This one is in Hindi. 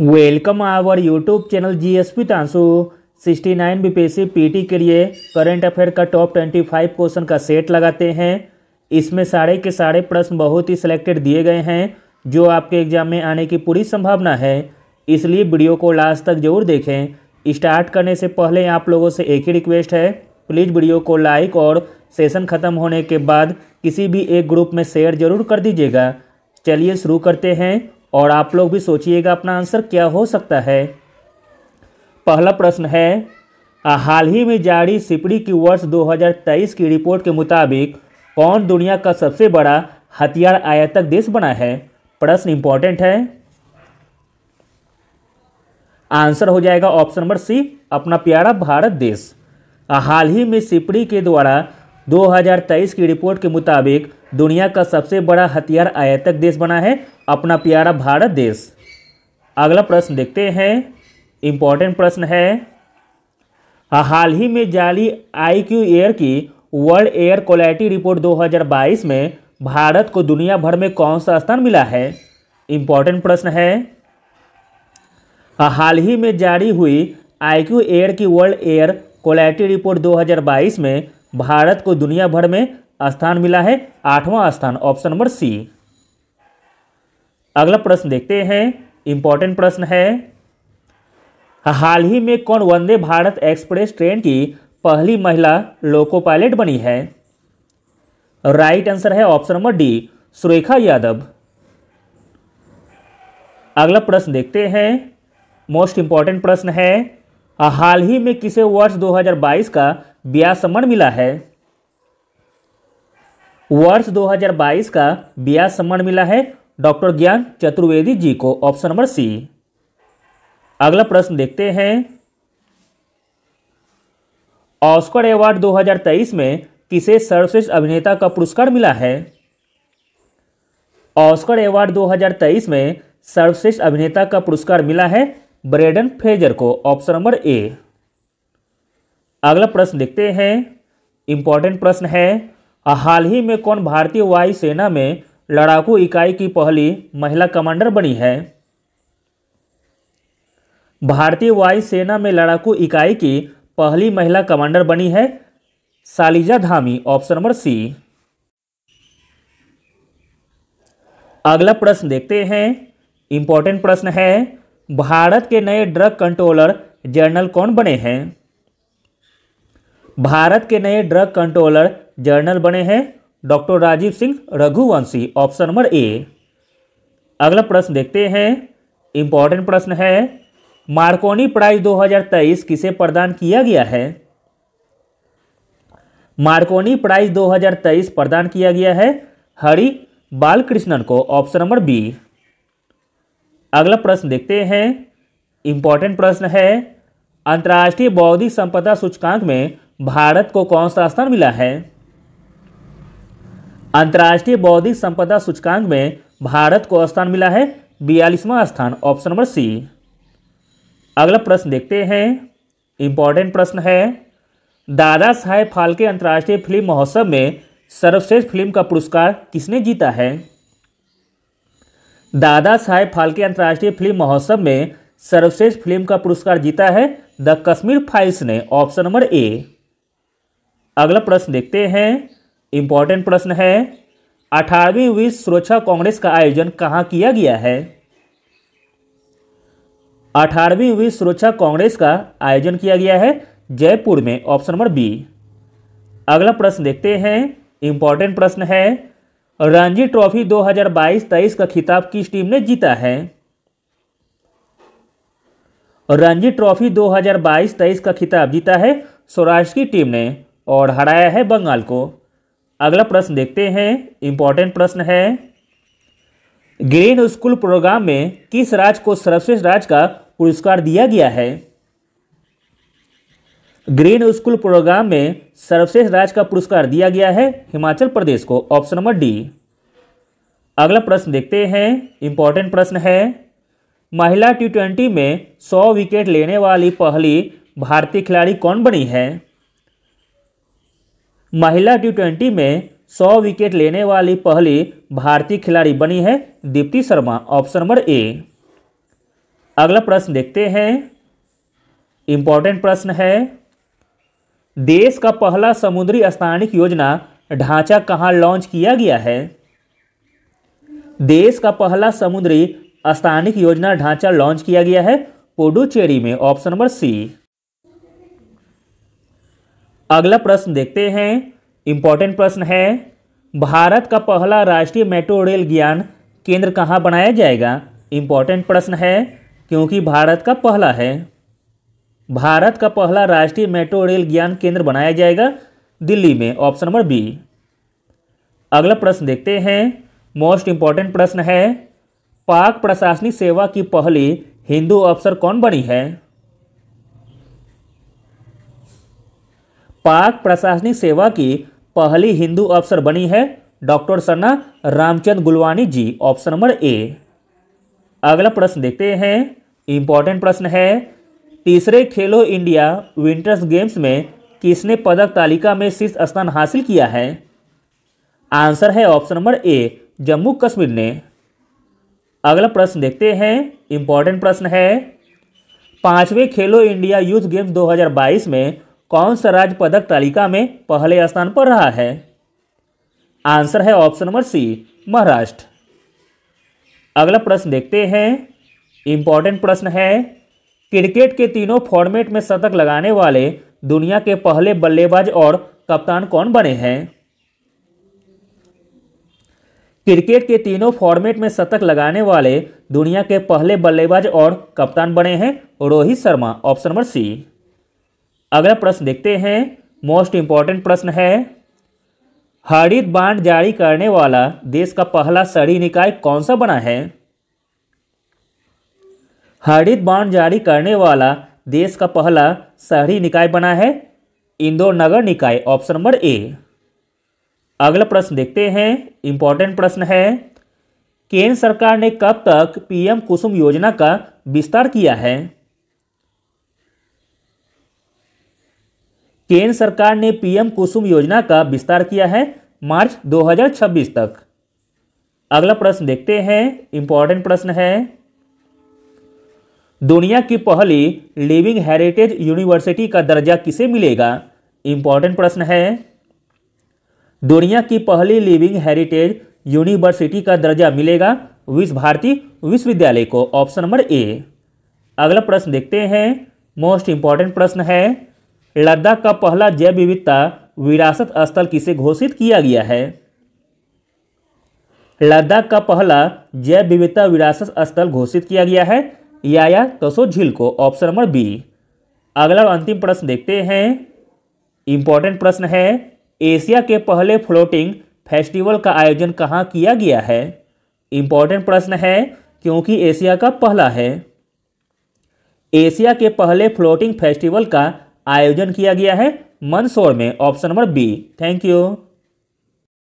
welcome our YouTube channel G S P तांसु sixty nine B P T के लिए करंट अफेयर का टॉप ट्वेंटी फाइव क्वेश्चन का सेट लगाते हैं इसमें सारे के सारे प्रश्न बहुत ही सिलेक्टेड दिए गए हैं जो आपके एग्जाम में आने की पूरी संभावना है इसलिए वीडियो को लास्ट तक जरूर देखें स्टार्ट करने से पहले आप लोगों से एक ही रिक्वेस्ट है प्लीज़ वीडियो को लाइक और सेशन ख़त्म होने के बाद किसी भी एक ग्रुप में शेयर जरूर कर दीजिएगा चलिए शुरू करते हैं और आप लोग भी सोचिएगा अपना आंसर क्या हो सकता है पहला प्रश्न है हाल ही में जारी सिपड़ी की वर्ष 2023 की रिपोर्ट के मुताबिक कौन दुनिया का सबसे बड़ा हथियार आयातक देश बना है प्रश्न इंपॉर्टेंट है आंसर हो जाएगा ऑप्शन नंबर सी अपना प्यारा भारत देश हाल ही में सिपड़ी के द्वारा 2023 की रिपोर्ट के मुताबिक दुनिया का सबसे बड़ा हथियार आयातक देश बना है अपना प्यारा भारत देश अगला प्रश्न देखते हैं इम्पॉर्टेंट प्रश्न है हाल ही में जारी आई क्यू एयर की वर्ल्ड एयर क्वालिटी रिपोर्ट 2022 में भारत को दुनिया भर में कौन सा स्थान मिला है इम्पॉर्टेंट प्रश्न है हाल ही में जारी हुई आई क्यू एयर की वर्ल्ड एयर क्वालिटी रिपोर्ट 2022 में भारत को दुनिया भर में स्थान मिला है आठवां स्थान ऑप्शन नंबर सी अगला प्रश्न देखते हैं इंपॉर्टेंट प्रश्न है हाल ही में कौन वंदे भारत एक्सप्रेस ट्रेन की पहली महिला लोको पायलट बनी है राइट आंसर है option number D Surekha Yadav अगला प्रश्न देखते हैं मोस्ट इंपॉर्टेंट प्रश्न है हाल ही में किसे वर्ष 2022 का ब्याह सम्मान मिला है वर्ष 2022 का बिया सम्मान मिला है डॉक्टर ज्ञान चतुर्वेदी जी को ऑप्शन नंबर सी अगला प्रश्न देखते हैं ऑस्कर अवार्ड 2023 में किसे सर्वश्रेष्ठ अभिनेता का पुरस्कार मिला है ऑस्कर अवार्ड 2023 में सर्वश्रेष्ठ अभिनेता का पुरस्कार मिला है ब्रेडन फेजर को ऑप्शन नंबर ए अगला प्रश्न देखते हैं इंपॉर्टेंट प्रश्न है हाल ही में कौन भारतीय वायुसेना में लड़ाकू इकाई की पहली महिला कमांडर बनी है भारतीय वायुसेना में लड़ाकू इकाई की पहली महिला कमांडर बनी है Shaliza Dhami option number C अगला प्रश्न देखते हैं इंपॉर्टेंट प्रश्न है भारत के नए ड्रग कंट्रोलर जनरल कौन बने हैं भारत के नए ड्रग कंट्रोलर जर्नल बने हैं doctor Rajiv Singh Raghuvanshi option number A अगला प्रश्न देखते हैं इंपॉर्टेंट प्रश्न है मार्कोनी प्राइज 2023 किसे प्रदान किया गया है मार्कोनी प्राइज 2023 प्रदान किया गया है हरि बालकृष्णन को ऑप्शन नंबर बी अगला प्रश्न देखते हैं इंपॉर्टेंट प्रश्न है अंतर्राष्ट्रीय बौद्धिक संपदा सूचकांक में भारत को कौन सा स्थान मिला है अंतर्राष्ट्रीय बौद्धिक संपदा सूचकांक में भारत को स्थान मिला है बयालीसवां स्थान ऑप्शन नंबर सी अगला प्रश्न देखते हैं इंपॉर्टेंट प्रश्न है दादा साहेब फाल्के अंतर्राष्ट्रीय फिल्म महोत्सव में सर्वश्रेष्ठ फिल्म का पुरस्कार किसने जीता है दादा साहेब फाल्के अंतर्राष्ट्रीय फिल्म महोत्सव में सर्वश्रेष्ठ फिल्म का पुरस्कार जीता है द कश्मीर फाइल्स ने ऑप्शन नंबर ए अगला प्रश्न देखते हैं इंपॉर्टेंट प्रश्न है अठारहवीं विश्व सुरक्षा कांग्रेस का आयोजन कहाँ किया गया है अठारहवीं विश्व सुरक्षा कांग्रेस का आयोजन किया गया है जयपुर में ऑप्शन नंबर बी अगला प्रश्न देखते हैं इंपॉर्टेंट प्रश्न है रणजी ट्रॉफी 2022-23 का खिताब किस टीम ने जीता है रणजी ट्रॉफी 2022-23 का खिताब जीता है सौराष्ट्र की टीम ने और हराया है बंगाल को अगला प्रश्न देखते हैं इंपॉर्टेंट प्रश्न है ग्रीन स्कूल प्रोग्राम में किस राज्य को सर्वश्रेष्ठ राज्य का पुरस्कार दिया गया है ग्रीन स्कूल प्रोग्राम में सर्वश्रेष्ठ राज्य का पुरस्कार दिया गया है हिमाचल प्रदेश को ऑप्शन नंबर डी अगला प्रश्न देखते हैं इंपॉर्टेंट प्रश्न है महिला टी ट्वेंटी में 100 विकेट लेने वाली पहली भारतीय खिलाड़ी कौन बनी है महिला टी ट्वेंटी में 100 विकेट लेने वाली पहली भारतीय खिलाड़ी बनी है Deepti Sharma option number A अगला प्रश्न देखते हैं इंपॉर्टेंट प्रश्न है देश का पहला समुद्री स्थानिक योजना ढांचा कहाँ लॉन्च किया गया है देश का पहला समुद्री स्थानिक योजना ढांचा लॉन्च किया गया है पुडुचेरी में ऑप्शन नंबर सी अगला प्रश्न देखते हैं इंपॉर्टेंट प्रश्न है भारत का पहला राष्ट्रीय मेट्रो रेल ज्ञान केंद्र कहाँ बनाया जाएगा इंपॉर्टेंट प्रश्न है क्योंकि भारत का पहला है भारत का पहला राष्ट्रीय मेट्रो रेल ज्ञान केंद्र बनाया जाएगा दिल्ली में ऑप्शन नंबर बी अगला प्रश्न देखते हैं मोस्ट इंपॉर्टेंट प्रश्न है पाक प्रशासनिक सेवा की पहली हिंदू अफसर कौन बनी है पाक प्रशासनिक सेवा की पहली हिंदू अफसर बनी है doctor Sarna Ramchand Gulwani ji option number A अगला प्रश्न देखते हैं इंपॉर्टेंट प्रश्न है तीसरे खेलो इंडिया विंटर्स गेम्स में किसने पदक तालिका में शीर्ष स्थान हासिल किया है आंसर है option number A Jammu Kashmir ने अगला प्रश्न देखते हैं इंपॉर्टेंट प्रश्न है पांचवें खेलो इंडिया यूथ गेम्स 2022 में कौन सा राज्य पदक तालिका में पहले स्थान पर रहा है आंसर है ऑप्शन नंबर सी महाराष्ट्र अगला प्रश्न देखते हैं इंपॉर्टेंट प्रश्न है क्रिकेट के तीनों फॉर्मेट में शतक लगाने वाले दुनिया के पहले बल्लेबाज और कप्तान कौन बने हैं क्रिकेट के तीनों फॉर्मेट में शतक लगाने वाले दुनिया के पहले बल्लेबाज और कप्तान बने हैं Rohit Sharma option number C अगला प्रश्न देखते हैं मोस्ट इम्पॉर्टेंट प्रश्न है हरित बांड जारी करने वाला देश का पहला शहरी निकाय कौन सा बना है हरित बांड जारी करने वाला देश का पहला शहरी निकाय बना है इंदौर नगर निकाय ऑप्शन नंबर ए अगला प्रश्न देखते हैं इंपॉर्टेंट प्रश्न है केंद्र सरकार ने कब तक पीएम कुसुम योजना का विस्तार किया है केंद्र सरकार ने पीएम कुसुम योजना का विस्तार किया है मार्च 2026 तक अगला प्रश्न देखते हैं इंपॉर्टेंट प्रश्न है दुनिया की पहली लिविंग हेरिटेज यूनिवर्सिटी का दर्जा किसे मिलेगा इंपॉर्टेंट प्रश्न है दुनिया की पहली लिविंग हेरिटेज यूनिवर्सिटी का दर्जा मिलेगा विश्व भारती विश्वविद्यालय को ऑप्शन नंबर ए अगला प्रश्न देखते हैं मोस्ट इंपॉर्टेंट प्रश्न है लद्दाख का पहला जैव विविधता विरासत स्थल किसे घोषित किया गया है लद्दाख का पहला जैव विविधता विरासत स्थल घोषित किया गया है याया कसो झील को ऑप्शन नंबर बी अगला और अंतिम प्रश्न देखते हैं इंपॉर्टेंट प्रश्न है एशिया के पहले फ्लोटिंग फेस्टिवल का आयोजन कहाँ किया गया है इंपॉर्टेंट प्रश्न है क्योंकि एशिया का पहला है एशिया के पहले फ्लोटिंग फेस्टिवल का आयोजन किया गया है मंदसौर में option number B thank you